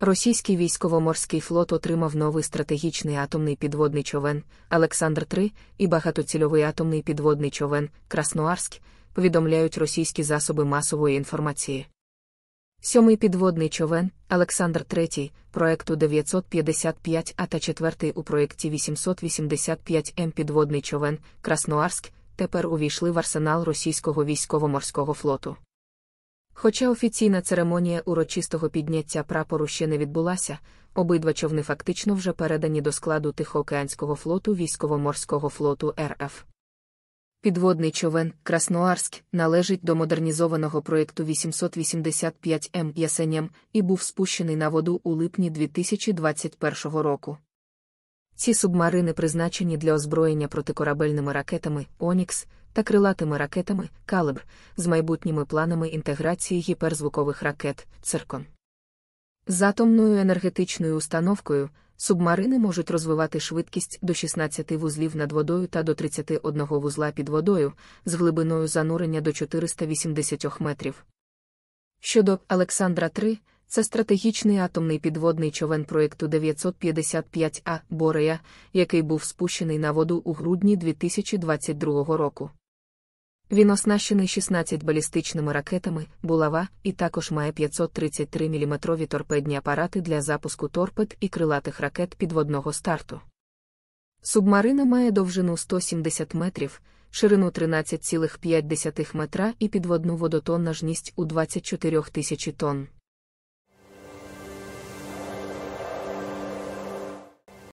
Російський військово-морський флот отримав новий стратегічний атомний підводний човен Олександр 3 і багатоцільовий атомний підводний човен Красноарськ, повідомляють російські засоби масової інформації. Сьомий підводний човен Олександр 3 проекту 955 А та четвертий у проєкті 885 М підводний човен Красноарськ тепер увійшли в арсенал російського військово-морського флоту. Хоча офіційна церемонія урочистого підняття прапору ще не відбулася, обидва човни фактично вже передані до складу Тихоокеанського флоту військово-морського флоту РФ. Підводний човен Красноарськ належить до модернізованого проєкту 885 М Ясеням і був спущений на воду у липні 2021 року. Ці субмарини призначені для озброєння протикорабельними ракетами Онікс, та крилатими ракетами калибр з майбутніми планами інтеграції гіперзвукових ракет циркон. З атомною енергетичною установкою субмарини можуть розвивати швидкість до 16 вузлів над водою та до 31 вузла під водою з глибиною занурення до 480 метрів. Щодо Олександра 3, це стратегічний атомний підводний човен проєкту 955А Борея, який був спущений на воду у грудні 2022 року. Він оснащений 16 балістичними ракетами, булава, і також має 533 мм торпедні апарати для запуску торпед і крилатих ракет підводного старту. Субмарина має довжину 170 метрів, ширину 13,5 метра і підводну водотоннажність у 24 тисячі тонн.